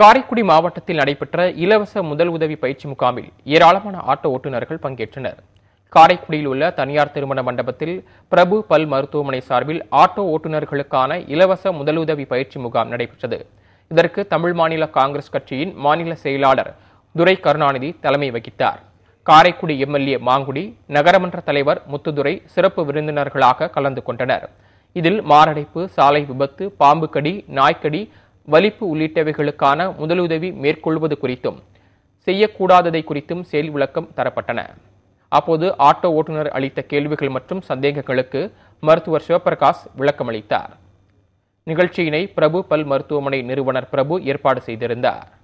காரைக்குடி மாவட்டத்தில் நடைபெற்ற இலவச முதல் உதவி பயிற்சி முகாமில் ஏராளமான ஆட்டோ ஓட்டுநர்கள் பங்கேற்றனர் காரைக்குடியில் உள்ள தனியார் திருமண மண்டபத்தில் பிரபு பல் மருத்துவமனை சார்பில் ஆட்டோ ஓட்டுநர்களுக்கான இலவச முதலுதவி பயிற்சி முகாம் நடைபெற்றது இதற்கு தமிழ் மாநில காங்கிரஸ் கட்சியின் மாநில செயலாளர் துரை கருணாநிதி தலைமை வகித்தார் காரைக்குடி எம்எல்ஏ மாங்குடி நகரமன்ற தலைவர் முத்துதுரை சிறப்பு விருந்தினர்களாக கலந்து கொண்டனர் இதில் மாரடைப்பு சாலை விபத்து பாம்புக்கடி நாய்க்கடி வலிப்பு உள்ளிட்டவைகளுக்கான முதலுதவி மேற்கொள்வது குறித்தும் செய்யக்கூடாததை குறித்தும் செயல் விளக்கம் தரப்பட்டன அப்போது ஆட்டோ ஓட்டுநர் அளித்த கேள்விகள் மற்றும் சந்தேகங்களுக்கு மருத்துவர் சிவபிரகாஷ் விளக்கமளித்தார் நிகழ்ச்சியினை பிரபு பல் மருத்துவமனை நிறுவனர் பிரபு ஏற்பாடு செய்திருந்தார்